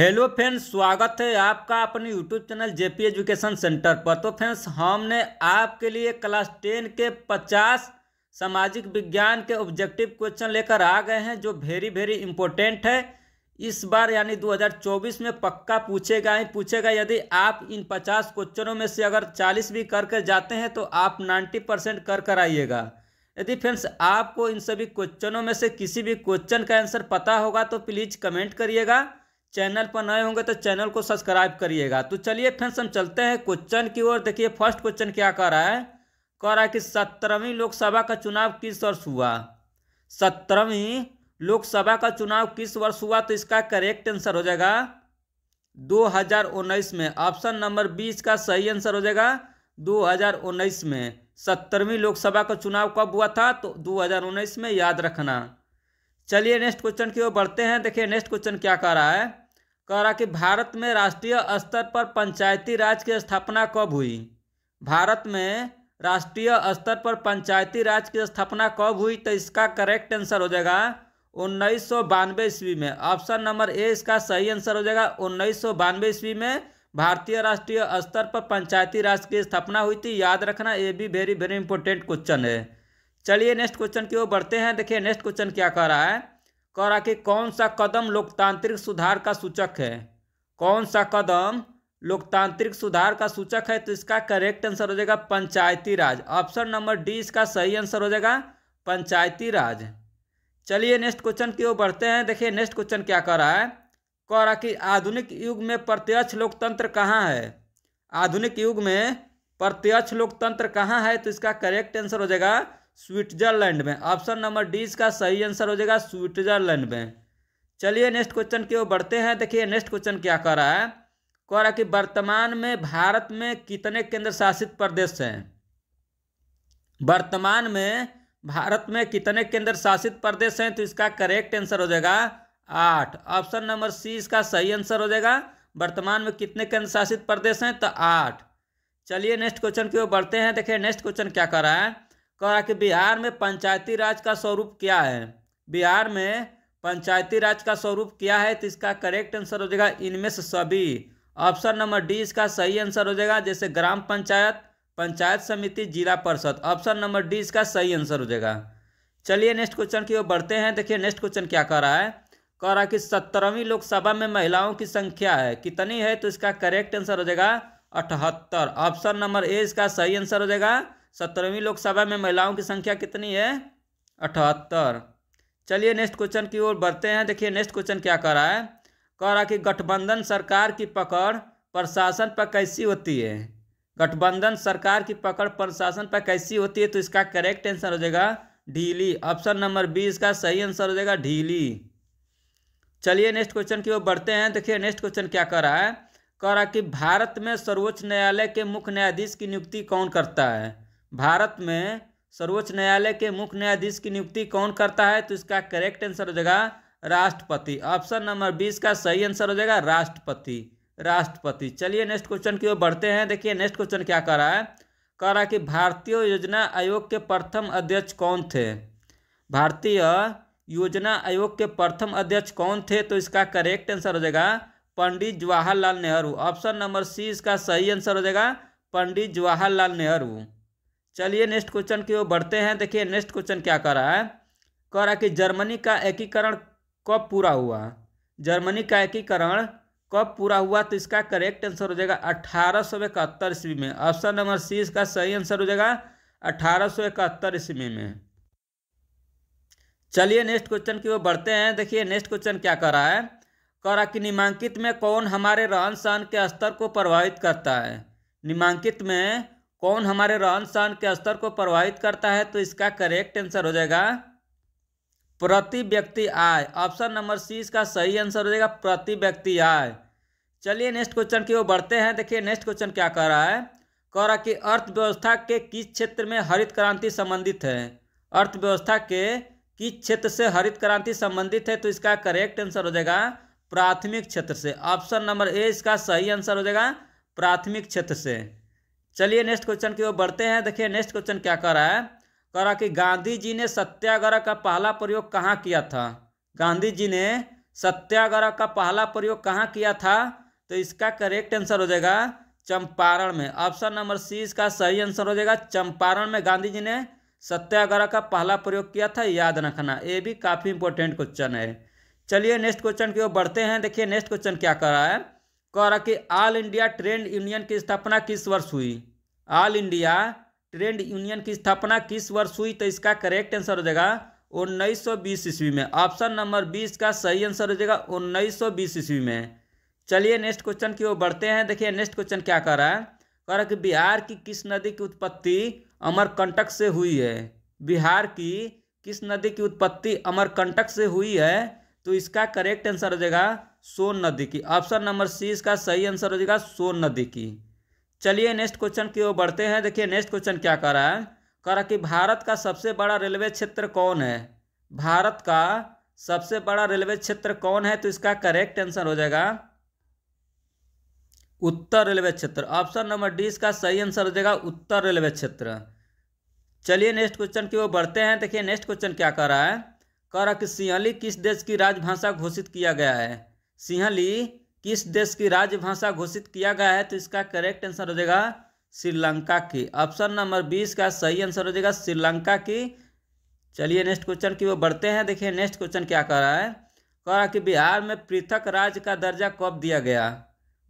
hello friends स्वागत है आपका अपने YouTube channel JP education centre पर तो फ्रेंड्स हमने आपके लिए क्लास टेन के पचास सामाजिक विज्ञान के ऑब्जेक्टिव क्वेश्चन लेकर आ गए हैं जो वेरी वेरी इंपॉर्टेंट है इस बार यानी 2024 में पक्का पूछेगा ही पूछेगा यदि आप इन पचास क्वेश्चनों में से अगर चालीस भी करके कर जाते हैं तो आप नाइन्टी परसेंट कर कर आइएगा यदि फ्रेंड्स आपको इन सभी क्वेश्चनों में से किसी भी क्वेश्चन का आंसर पता होगा तो प्लीज़ कमेंट करिएगा चैनल पर नए होंगे तो चैनल को सब्सक्राइब करिएगा तो चलिए फ्रेंड्स हम चलते हैं क्वेश्चन की ओर देखिए फर्स्ट क्वेश्चन क्या कह रहा है कह रहा है कि सत्रहवीं लोकसभा का चुनाव किस वर्ष हुआ सत्रहवीं लोकसभा का चुनाव किस वर्ष हुआ तो इसका करेक्ट आंसर हो जाएगा 2019 में ऑप्शन नंबर बीस का सही आंसर हो जाएगा 2019 में सत्तरवीं लोकसभा का चुनाव कब हुआ था तो 2019 में याद रखना चलिए नेक्स्ट क्वेश्चन की ओर बढ़ते हैं देखिए नेक्स्ट क्वेश्चन क्या कह रहा है कह रहा कि भारत में राष्ट्रीय स्तर पर पंचायती राज की स्थापना कब हुई भारत में राष्ट्रीय स्तर पर पंचायती राज की स्थापना कब हुई तो इसका करेक्ट आंसर हो जाएगा उन्नीस सौ बानवे ईस्वी में ऑप्शन नंबर ए इसका सही आंसर हो जाएगा उन्नीस सौ बानवे ईस्वी में भारतीय राष्ट्रीय स्तर पर पंचायती राज की स्थापना हुई थी याद रखना ये भी वेरी वेरी इंपॉर्टेंट क्वेश्चन है चलिए नेक्स्ट क्वेश्चन की ओर बढ़ते हैं देखिए नेक्स्ट क्वेश्चन क्या कह रहा है कर कि कौन सा कदम लोकतांत्रिक सुधार का सूचक है कौन सा कदम लोकतांत्रिक सुधार का सूचक है तो इसका करेक्ट आंसर हो जाएगा Panchayati Raj option number D इसका सही आंसर हो जाएगा पंचायती राज चलिए नेक्स्ट क्वेश्चन की ओर बढ़ते हैं देखिए नेक्स्ट क्वेश्चन क्या कर रहा है कह रहा कि आधुनिक युग में प्रत्यक्ष लोकतंत्र कहाँ है आधुनिक युग में प्रत्यक्ष लोकतंत्र कहाँ है तो इसका करेक्ट आंसर हो जाएगा स्विट्जरलैंड में ऑप्शन नंबर डी इसका सही आंसर हो जाएगा स्विट्जरलैंड में चलिए नेक्स्ट क्वेश्चन की ओर बढ़ते हैं देखिए नेक्स्ट क्वेश्चन क्या कह रहा है कह रहा कि वर्तमान में भारत में कितने केंद्र शासित प्रदेश हैं वर्तमान में भारत में कितने केंद्र शासित प्रदेश हैं तो इसका करेक्ट आंसर हो जाएगा आठ ऑप्शन नंबर सी इसका सही आंसर हो जाएगा वर्तमान में कितने केंद्र शासित प्रदेश हैं तो आठ चलिए नेक्स्ट क्वेश्चन की ओर बढ़ते हैं देखिए नेक्स्ट क्वेश्चन क्या कर रहा है कहा कि बिहार में पंचायती राज का स्वरूप क्या है बिहार में पंचायती राज का स्वरूप क्या है तो इसका करेक्ट आंसर हो जाएगा इनमें से सभी ऑप्शन नंबर डी इसका सही आंसर हो जाएगा जैसे ग्राम पंचायत पंचायत समिति जिला परिषद ऑप्शन नंबर डी इसका सही आंसर हो जाएगा चलिए नेक्स्ट क्वेश्चन की ओर बढ़ते हैं देखिए नेक्स्ट क्वेश्चन क्या कह रहा है कह रहा है कि सत्तरवीं लोकसभा में महिलाओं की संख्या है कितनी है तो इसका करेक्ट आंसर हो जाएगा अठहत्तर ऑप्शन नंबर ए इसका सही आंसर हो जाएगा सत्तरवीं लोकसभा में महिलाओं की संख्या कितनी है अठहत्तर चलिए नेक्स्ट क्वेश्चन की ओर बढ़ते हैं देखिए नेक्स्ट क्वेश्चन क्या कर रहा है कह रहा कि गठबंधन सरकार की पकड़ प्रशासन पर कैसी होती है गठबंधन सरकार की पकड़ प्रशासन पर कैसी होती है तो इसका करेक्ट आंसर हो जाएगा ढीली ऑप्शन नंबर बी इसका सही आंसर हो जाएगा ढीली चलिए नेक्स्ट क्वेश्चन की ओर बढ़ते हैं देखिए नेक्स्ट क्वेश्चन क्या कर रहा है कह रहा कि भारत में सर्वोच्च न्यायालय के मुख्य न्यायाधीश की नियुक्ति कौन करता है भारत में सर्वोच्च न्यायालय के मुख्य न्यायाधीश की नियुक्ति कौन करता है तो इसका करेक्ट आंसर हो जाएगा राष्ट्रपति ऑप्शन नंबर बीस का सही आंसर हो जाएगा राष्ट्रपति राष्ट्रपति चलिए नेक्स्ट क्वेश्चन की ओर बढ़ते हैं देखिए नेक्स्ट क्वेश्चन क्या कर रहा है कह रहा है कि भारतीय योजना आयोग के प्रथम अध्यक्ष कौन थे भारतीय योजना आयोग के प्रथम अध्यक्ष कौन थे तो इसका करेक्ट आंसर हो जाएगा Pandit Jawaharlal Nehru option number C इसका सही आंसर हो जाएगा पंडित जवाहरलाल नेहरू चलिए नेक्स्ट क्वेश्चन की ओर बढ़ते हैं देखिए नेक्स्ट क्वेश्चन क्या कर रहा है कह रहा कि जर्मनी का एकीकरण कब पूरा हुआ जर्मनी का एकीकरण कब पूरा हुआ तो इसका करेक्ट आंसर हो जाएगा अठारह सौ इकहत्तर ईस्वी में ऑप्शन नंबर सी इसका सही आंसर हो जाएगा अठारह सौ इकहत्तर ईस्वी में चलिए नेक्स्ट क्वेश्चन की ओर बढ़ते हैं देखिए नेक्स्ट क्वेश्चन क्या कर रहा है कह रहा कि निमांकित में कौन हमारे रहन सहन के स्तर को प्रभावित करता है निमांकित में कौन हमारे रहन सहन के स्तर को प्रभावित करता है तो इसका करेक्ट आंसर हो जाएगा प्रति व्यक्ति आय ऑप्शन नंबर सी इसका सही आंसर हो जाएगा प्रति व्यक्ति आय चलिए नेक्स्ट क्वेश्चन की ओर बढ़ते हैं देखिए नेक्स्ट क्वेश्चन क्या कह रहा है कह रहा कि अर्थव्यवस्था के किस क्षेत्र में हरित क्रांति संबंधित है अर्थव्यवस्था के किस क्षेत्र से हरित क्रांति संबंधित है तो इसका करेक्ट आंसर हो जाएगा प्राथमिक क्षेत्र से ऑप्शन नंबर ए इसका सही आंसर हो जाएगा प्राथमिक क्षेत्र से चलिए नेक्स्ट क्वेश्चन की ओर बढ़ते हैं देखिए नेक्स्ट क्वेश्चन क्या कर रहा है कह रहा कि गांधी जी ने सत्याग्रह का पहला प्रयोग कहाँ किया था गांधी जी ने सत्याग्रह का पहला प्रयोग कहाँ किया था तो इसका करेक्ट आंसर हो जाएगा चंपारण में ऑप्शन नंबर सी इसका सही आंसर हो जाएगा चंपारण में गांधी जी ने सत्याग्रह का पहला प्रयोग किया था याद रखना ये भी काफ़ी इंपॉर्टेंट क्वेश्चन है चलिए नेक्स्ट क्वेश्चन की ओर बढ़ते हैं देखिए नेक्स्ट क्वेश्चन क्या कर रहा है कह रहा कि ऑल इंडिया ट्रेड यूनियन की स्थापना किस वर्ष हुई ऑल इंडिया ट्रेड यूनियन की स्थापना किस वर्ष हुई तो इसका करेक्ट आंसर हो जाएगा उन्नीस सौ बीस ईस्वी में ऑप्शन नंबर बीस का सही आंसर हो जाएगा उन्नीस सौ बीस ईस्वी में चलिए नेक्स्ट क्वेश्चन की ओर बढ़ते हैं देखिए नेक्स्ट क्वेश्चन क्या कर रहा है कह रहा कि बिहार की किस नदी की उत्पत्ति अमरकंटक से हुई है बिहार की किस नदी की उत्पत्ति अमरकंटक से हुई है तो इसका करेक्ट आंसर हो जाएगा सोन नदी की ऑप्शन नंबर सी इसका सही आंसर हो जाएगा सोन नदी की चलिए नेक्स्ट क्वेश्चन की ओर बढ़ते हैं देखिए नेक्स्ट क्वेश्चन क्या कर रहा है कह रहा कि भारत का सबसे बड़ा रेलवे क्षेत्र कौन है भारत का सबसे बड़ा रेलवे क्षेत्र कौन है तो इसका करेक्ट आंसर हो जाएगा उत्तर रेलवे क्षेत्र ऑप्शन नंबर डी इसका सही आंसर हो जाएगा उत्तर रेलवे क्षेत्र चलिए नेक्स्ट क्वेश्चन की ओर बढ़ते हैं देखिए नेक्स्ट क्वेश्चन क्या कर रहा है कह रहा कि सियाली किस देश की राजभाषा घोषित किया गया है सिंहली किस देश की राजभाषा घोषित किया गया है तो इसका करेक्ट आंसर हो जाएगा श्रीलंका की ऑप्शन नंबर बीस का सही आंसर हो जाएगा श्रीलंका की चलिए नेक्स्ट क्वेश्चन की वो बढ़ते हैं देखिए नेक्स्ट क्वेश्चन क्या कह रहा है कह रहा कि बिहार में पृथक राज्य का दर्जा कब दिया गया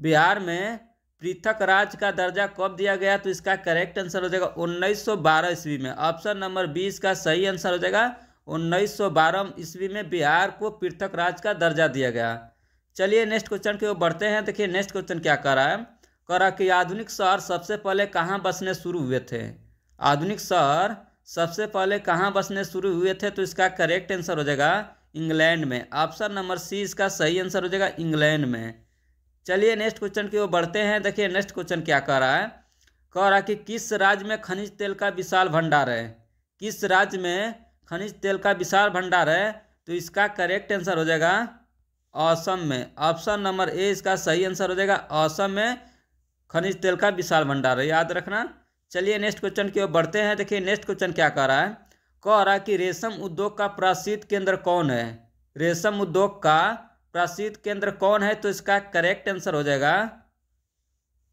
बिहार में पृथक राज्य का दर्जा कब दिया गया तो इसका करेक्ट आंसर हो जाएगा 1912 ईस्वी में ऑप्शन नंबर बीस का सही आंसर हो जाएगा 1912 ईस्वी में बिहार को पृथक राज्य का दर्जा दिया गया चलिए नेक्स्ट क्वेश्चन की ओर बढ़ते हैं देखिए नेक्स्ट क्वेश्चन क्या कर रहा है कह रहा कि आधुनिक शहर सबसे पहले कहाँ बसने शुरू हुए थे आधुनिक शहर सबसे पहले कहाँ बसने शुरू हुए थे तो इसका करेक्ट आंसर हो जाएगा इंग्लैंड में ऑप्शन नंबर सी इसका सही आंसर हो जाएगा इंग्लैंड में चलिए नेक्स्ट क्वेश्चन की ओर बढ़ते हैं देखिए नेक्स्ट क्वेश्चन क्या कह रहा है कह रहा कि किस राज्य में खनिज तेल का विशाल भंडार है किस राज्य में खनिज तेल का विशाल भंडार है तो इसका करेक्ट आंसर हो जाएगा असम में ऑप्शन नंबर ए इसका सही आंसर हो जाएगा असम में खनिज तेल का विशाल भंडार है याद रखना चलिए नेक्स्ट क्वेश्चन की ओर बढ़ते हैं देखिए नेक्स्ट क्वेश्चन क्या कह रहा है कह रहा है कि रेशम उद्योग का प्रसिद्ध केंद्र कौन है रेशम उद्योग का प्रसिद्ध केंद्र कौन है तो इसका करेक्ट आंसर हो जाएगा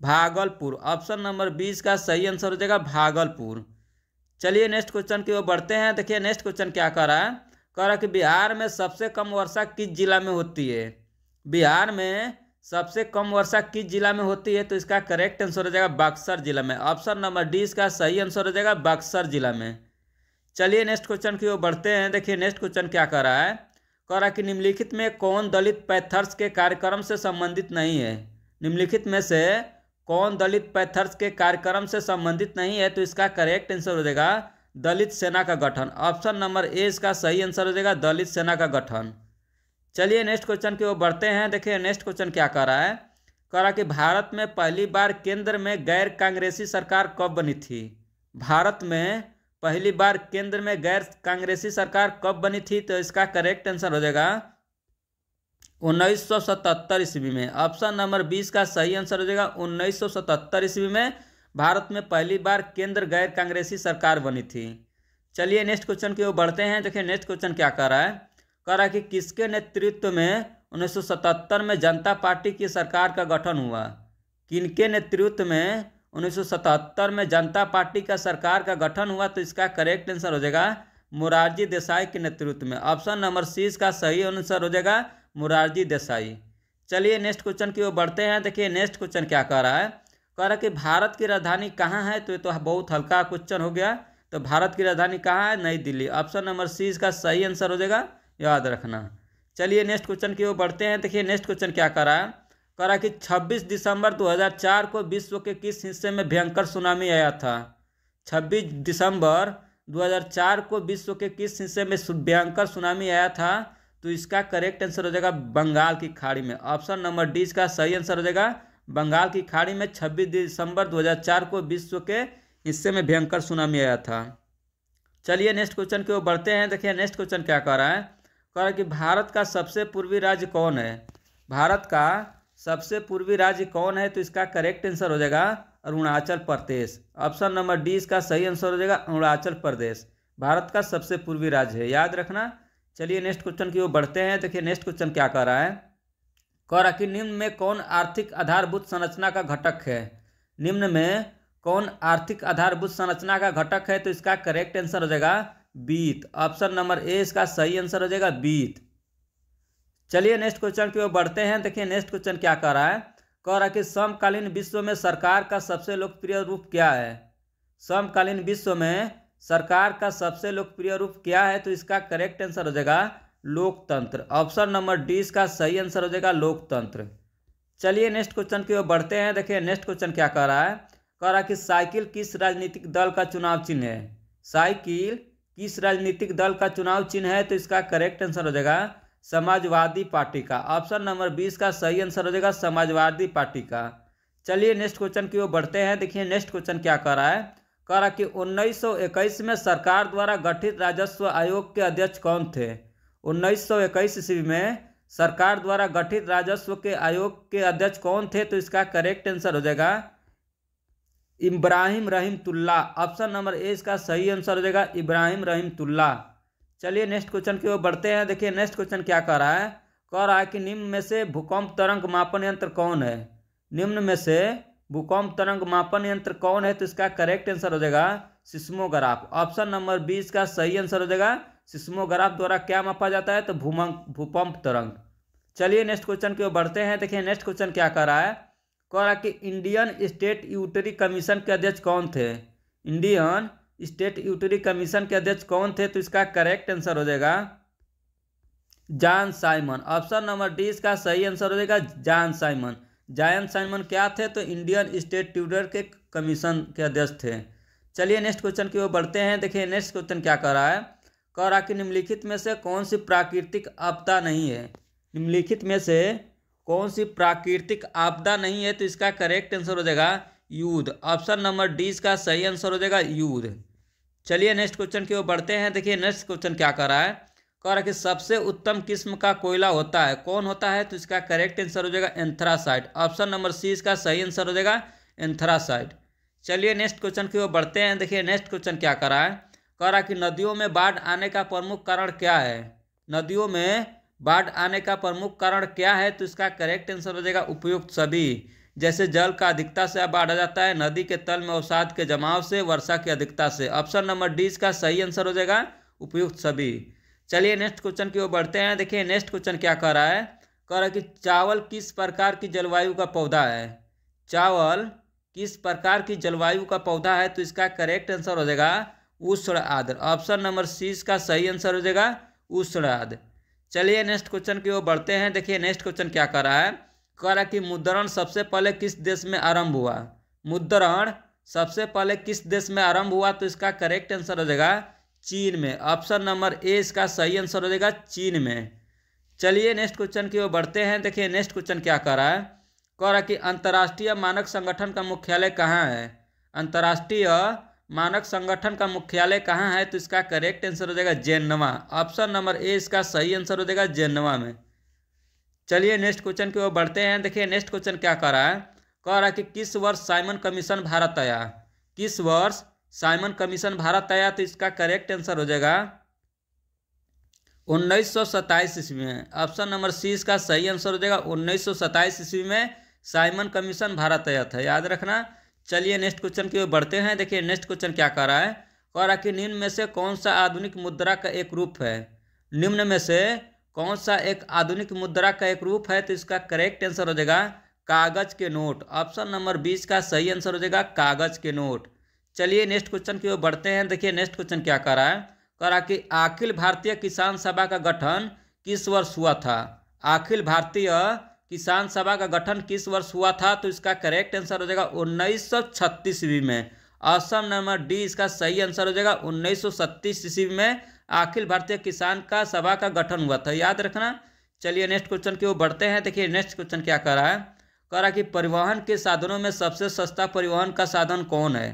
भागलपुर ऑप्शन नंबर बी इसका सही आंसर हो जाएगा भागलपुर चलिए नेक्स्ट क्वेश्चन की ओर बढ़ते हैं देखिए नेक्स्ट क्वेश्चन क्या कह रहा है कि बिहार में सबसे कम वर्षा किस जिला में होती है बिहार में सबसे कम वर्षा किस जिला में होती है तो इसका करेक्ट आंसर हो जाएगा बक्सर जिला में ऑप्शन नंबर डी इसका सही आंसर हो जाएगा बक्सर जिला में चलिए नेक्स्ट क्वेश्चन की ओर बढ़ते हैं देखिए नेक्स्ट क्वेश्चन क्या कर रहा है कह रहा कि निम्नलिखित में कौन दलित पैथर्स के कार्यक्रम से संबंधित नहीं है निम्नलिखित में से कौन दलित पैथर्स के कार्यक्रम से संबंधित नहीं है तो इसका करेक्ट आंसर हो जाएगा दलित सेना का गठन ऑप्शन नंबर ए इसका सही आंसर हो जाएगा दलित सेना का गठन चलिए नेक्स्ट क्वेश्चन की ओर बढ़ते हैं देखिए नेक्स्ट क्वेश्चन क्या कर रहा है कह रहा कि भारत में पहली बार केंद्र में गैर कांग्रेसी सरकार कब बनी थी भारत में पहली बार केंद्र में गैर कांग्रेसी सरकार कब बनी थी तो इसका करेक्ट आंसर हो जाएगा उन्नीस सौ ईस्वी में ऑप्शन नंबर बीस का सही आंसर हो जाएगा उन्नीस सौ ईस्वी में भारत में पहली बार केंद्र गैर कांग्रेसी सरकार बनी थी चलिए नेक्स्ट क्वेश्चन की ओर बढ़ते हैं देखिए नेक्स्ट क्वेश्चन क्या कह रहा है कह रहा है कि किसके नेतृत्व में 1977 में जनता पार्टी की सरकार का गठन हुआ किनके नेतृत्व में 1977 में जनता पार्टी का सरकार का गठन हुआ तो इसका करेक्ट आंसर हो जाएगा मुरारजी देसाई के नेतृत्व में ऑप्शन नंबर सी इसका सही आंसर हो जाएगा मुरारजी देसाई चलिए नेक्स्ट क्वेश्चन की ओर बढ़ते हैं देखिए नेक्स्ट क्वेश्चन क्या कह रहा है कह रहा कि भारत की राजधानी कहाँ है तो ये तो बहुत हल्का क्वेश्चन हो गया तो भारत की राजधानी कहाँ है नई दिल्ली ऑप्शन नंबर सी इसका सही आंसर हो जाएगा याद रखना चलिए नेक्स्ट क्वेश्चन की ओर बढ़ते हैं देखिए नेक्स्ट क्वेश्चन क्या करा है रहा कि 26 दिसंबर 2004 को विश्व के किस हिस्से में भयंकर सुनामी आया था 26 दिसंबर 2004 को विश्व के किस हिस्से में भयंकर सुनामी आया था तो इसका करेक्ट आंसर हो जाएगा बंगाल की खाड़ी में ऑप्शन नंबर डी इसका सही आंसर हो जाएगा बंगाल की खाड़ी में 26 दिसंबर 2004 को विश्व के हिस्से में भयंकर सुनामी आया था चलिए नेक्स्ट क्वेश्चन की ओर बढ़ते हैं देखिए नेक्स्ट क्वेश्चन क्या कह रहा है कह रहा है कि भारत का सबसे पूर्वी राज्य कौन है भारत का सबसे पूर्वी राज्य कौन है तो इसका करेक्ट आंसर हो जाएगा Arunachal Pradesh option number D इसका सही आंसर हो जाएगा अरुणाचल प्रदेश भारत का सबसे पूर्वी राज्य है याद रखना चलिए नेक्स्ट क्वेश्चन की ओर बढ़ते हैं देखिए नेक्स्ट क्वेश्चन क्या कह रहा है कर कि निम्न में कौन आर्थिक आधारभूत संरचना का घटक है निम्न में कौन आर्थिक आधारभूत संरचना का घटक है तो इसका करेक्ट आंसर हो जाएगा बीत ऑप्शन नंबर ए इसका सही आंसर हो जाएगा बीत चलिए नेक्स्ट क्वेश्चन की ओर बढ़ते हैं देखिए नेक्स्ट क्वेश्चन क्या कह रहा है कह रहा है कि समकालीन विश्व में सरकार का सबसे लोकप्रिय रूप क्या है समकालीन विश्व में सरकार का सबसे लोकप्रिय रूप क्या है तो इसका करेक्ट आंसर हो जाएगा लोकतंत्र ऑप्शन नंबर डी इसका सही आंसर हो जाएगा लोकतंत्र चलिए नेक्स्ट क्वेश्चन की ओर बढ़ते हैं देखिए नेक्स्ट क्वेश्चन क्या कह रहा है कह रहा है कि साइकिल किस राजनीतिक दल का चुनाव चिन्ह है साइकिल किस राजनीतिक दल का चुनाव चिन्ह है तो इसका करेक्ट आंसर हो जाएगा समाजवादी पार्टी का ऑप्शन नंबर बीस का सही आंसर हो जाएगा समाजवादी पार्टी का चलिए नेक्स्ट क्वेश्चन की ओर बढ़ते हैं देखिए नेक्स्ट क्वेश्चन क्या कह रहा है कह रहा कि 1921 में सरकार द्वारा गठित राजस्व आयोग के अध्यक्ष कौन थे 1921 ईस्वी में सरकार द्वारा गठित राजस्व के आयोग के अध्यक्ष कौन थे तो इसका करेक्ट आंसर हो जाएगा Ibrahim Rahimtulla option number A इसका सही आंसर हो जाएगा इब्राहिम रहीमतुल्ला चलिए नेक्स्ट क्वेश्चन की ओर बढ़ते हैं देखिए नेक्स्ट क्वेश्चन क्या कह रहा है कह रहा है कि निम्न में से भूकंप तरंग मापन यंत्र कौन है निम्न में से भूकंप तरंग मापन यंत्र कौन है तो इसका करेक्ट आंसर हो जाएगा सिस्मोग्राफ ऑप्शन नंबर बी इसका सही आंसर हो जाएगा सिस्मोग्राफ द्वारा क्या मापा जाता है तो भूमंक भूकंप तरंग चलिए नेक्स्ट क्वेश्चन की ओर बढ़ते हैं देखिए नेक्स्ट क्वेश्चन क्या कर रहा है कह रहा है कि इंडियन स्टेट यूटरी कमीशन के अध्यक्ष कौन थे इंडियन स्टेट यूटरी कमीशन के अध्यक्ष कौन थे तो इसका करेक्ट आंसर हो जाएगा जान साइमन ऑप्शन नंबर डी इसका सही आंसर हो जाएगा जान साइमन जायन साइमन क्या थे तो इंडियन स्टेट ट्यूटर के कमीशन के अध्यक्ष थे चलिए नेक्स्ट क्वेश्चन की ओर बढ़ते हैं देखिए नेक्स्ट क्वेश्चन क्या कर रहा है रहा कि निम्नलिखित में से कौन सी प्राकृतिक आपदा नहीं है निम्नलिखित में से कौन सी प्राकृतिक आपदा नहीं है तो इसका करेक्ट आंसर हो जाएगा युद्ध ऑप्शन नंबर डी इसका सही आंसर हो जाएगा युद्ध चलिए नेक्स्ट क्वेश्चन की ओर बढ़ते हैं देखिए नेक्स्ट क्वेश्चन क्या कर रहा है कह रहा है कि सबसे उत्तम किस्म का कोयला होता है कौन होता है तो इसका करेक्ट आंसर हो जाएगा एंथ्रासाइड ऑप्शन नंबर सी इसका सही आंसर हो जाएगा एंथ्रासाइड चलिए नेक्स्ट क्वेश्चन की ओर बढ़ते हैं देखिए नेक्स्ट क्वेश्चन क्या कर रहा है कह रहा कि नदियों में बाढ़ आने का प्रमुख कारण क्या है नदियों में बाढ़ आने का प्रमुख कारण क्या है तो इसका करेक्ट आंसर हो जाएगा उपयुक्त सभी जैसे जल का अधिकता से बाढ़ आ जाता है नदी के तल में अवसाद के जमाव से वर्षा की अधिकता से ऑप्शन नंबर डी इसका सही आंसर हो जाएगा उपयुक्त सभी चलिए नेक्स्ट क्वेश्चन की ओर बढ़ते हैं देखिए नेक्स्ट क्वेश्चन क्या कह रहा है कह रहा है कि चावल किस प्रकार की जलवायु का पौधा है चावल किस प्रकार की जलवायु का पौधा है तो इसका करेक्ट आंसर हो जाएगा उष्णाद ऑप्शन नंबर सी का सही आंसर हो जाएगा उष्णाद चलिए नेक्स्ट क्वेश्चन की ओर बढ़ते हैं देखिए नेक्स्ट क्वेश्चन क्या कर रहा है कह रहा है कि मुद्रण सबसे पहले किस देश में आरंभ हुआ मुद्रण सबसे पहले किस देश में आरंभ हुआ तो इसका करेक्ट आंसर हो जाएगा चीन में ऑप्शन नंबर ए इसका सही आंसर हो जाएगा चीन में चलिए नेक्स्ट क्वेश्चन की ओर बढ़ते हैं देखिए नेक्स्ट क्वेश्चन क्या कर रहा है कह रहा है कि अंतर्राष्ट्रीय मानक संगठन का मुख्यालय कहाँ है अंतर्राष्ट्रीय मानक संगठन का मुख्यालय कहाँ है तो इसका करेक्ट आंसर हो जाएगा जेनवा ऑप्शन नंबर ए इसका सही आंसर हो जाएगा जेनवा में चलिए नेक्स्ट क्वेश्चन की ओर बढ़ते हैं देखिए नेक्स्ट क्वेश्चन क्या कर रहा है कह रहा है कि किस वर्ष साइमन कमीशन भारत आया किस वर्ष साइमन कमीशन भारत आया तो इसका करेक्ट आंसर हो जाएगा उन्नीस सौ सत्ताईस ईस्वी में ऑप्शन नंबर सी इसका सही आंसर हो जाएगा उन्नीस सौ सत्ताईस ईस्वी में साइमन कमीशन भारत आया था याद रखना चलिए नेक्स्ट क्वेश्चन की ओर बढ़ते हैं देखिए नेक्स्ट क्वेश्चन क्या कह रहा है कह रहा है कि निम्न में से कौन सा आधुनिक मुद्रा का एक रूप है निम्न में से कौन सा एक आधुनिक मुद्रा का एक रूप है तो इसका करेक्ट आंसर हो जाएगा कागज के नोट ऑप्शन नंबर बीस का सही आंसर हो जाएगा कागज के नोट चलिए नेक्स्ट क्वेश्चन की ओर बढ़ते हैं देखिए नेक्स्ट क्वेश्चन क्या कह रहा है कह रहा कि अखिल भारतीय किसान सभा का गठन किस वर्ष हुआ था अखिल भारतीय किसान सभा का गठन किस वर्ष हुआ था तो इसका करेक्ट आंसर हो जाएगा उन्नीस सौ छत्तीस ईस्वी में ऑप्शन नंबर डी इसका सही आंसर हो जाएगा उन्नीस सौ ईस्वी में अखिल भारतीय किसान का सभा का गठन हुआ था याद रखना चलिए नेक्स्ट क्वेश्चन की ओर बढ़ते हैं देखिए नेक्स्ट क्वेश्चन क्या कर रहा है कह रहा है कि परिवहन के साधनों में सबसे सस्ता परिवहन का साधन कौन है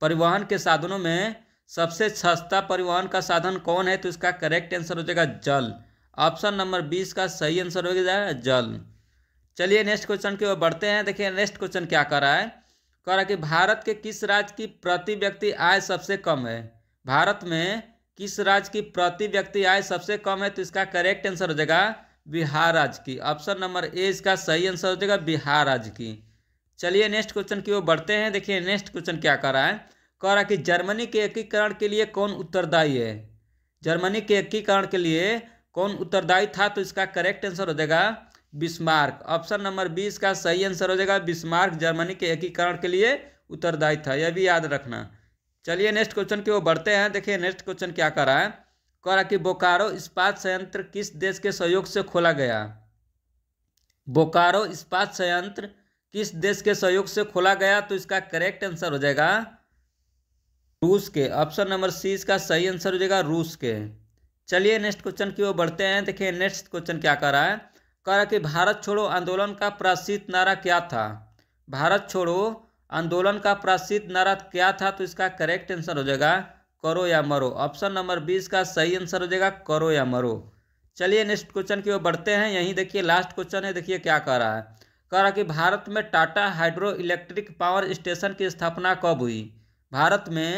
परिवहन के साधनों में सबसे सस्ता परिवहन का साधन कौन है तो इसका करेक्ट आंसर हो जाएगा जल ऑप्शन नंबर बीस का सही आंसर हो जाएगा जल चलिए नेक्स्ट क्वेश्चन की ओर बढ़ते हैं देखिए नेक्स्ट क्वेश्चन क्या कर रहा है कह रहा है कि भारत के किस राज्य की प्रति व्यक्ति आय सबसे कम है भारत में किस राज्य की प्रति व्यक्ति आय सबसे कम है तो इसका करेक्ट आंसर हो जाएगा बिहार राज्य की ऑप्शन नंबर ए इसका सही आंसर हो जाएगा बिहार राज्य की चलिए नेक्स्ट क्वेश्चन की ओर बढ़ते हैं देखिए नेक्स्ट क्वेश्चन क्या कर रहा है कह रहा है कि जर्मनी के एकीकरण के लिए कौन उत्तरदायी है जर्मनी के एकीकरण के लिए कौन उत्तरदायी था तो इसका करेक्ट आंसर हो जाएगा बिस्मार्क ऑप्शन नंबर बीस का सही आंसर हो जाएगा बिस्मार्क जर्मनी के एकीकरण के लिए उत्तरदायी था यह भी याद रखना चलिए नेक्स्ट क्वेश्चन की ओर बढ़ते हैं देखिए नेक्स्ट क्वेश्चन क्या कर रहा है कह रहा कि बोकारो इस्पात संयंत्र किस देश के सहयोग से खोला गया बोकारो इस्पात संयंत्र किस देश के सहयोग से खोला गया तो इसका करेक्ट आंसर हो जाएगा रूस के ऑप्शन नंबर सी इसका सही आंसर हो जाएगा रूस के चलिए नेक्स्ट क्वेश्चन की ओर बढ़ते हैं देखिए नेक्स्ट क्वेश्चन क्या कर रहा है कर कि भारत छोड़ो आंदोलन का प्रसिद्ध नारा क्या था भारत छोड़ो आंदोलन का प्रसिद्ध नारा क्या था तो इसका करेक्ट आंसर हो जाएगा करो या मरो ऑप्शन नंबर बीस का सही आंसर हो जाएगा करो या मरो चलिए नेक्स्ट क्वेश्चन की ओर बढ़ते हैं यहीं देखिए लास्ट क्वेश्चन है देखिए क्या कह रहा है कह रहा कि भारत में Tata hydroelectric power station की स्थापना कब हुई भारत में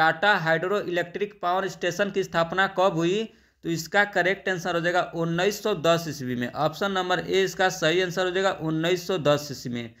Tata hydroelectric power station की स्थापना कब हुई तो इसका करेक्ट आंसर हो जाएगा उन्नीस सौ दस ईस्वी में ऑप्शन नंबर ए इसका सही आंसर हो जाएगा उन्नीस सौ दस ईस्वी में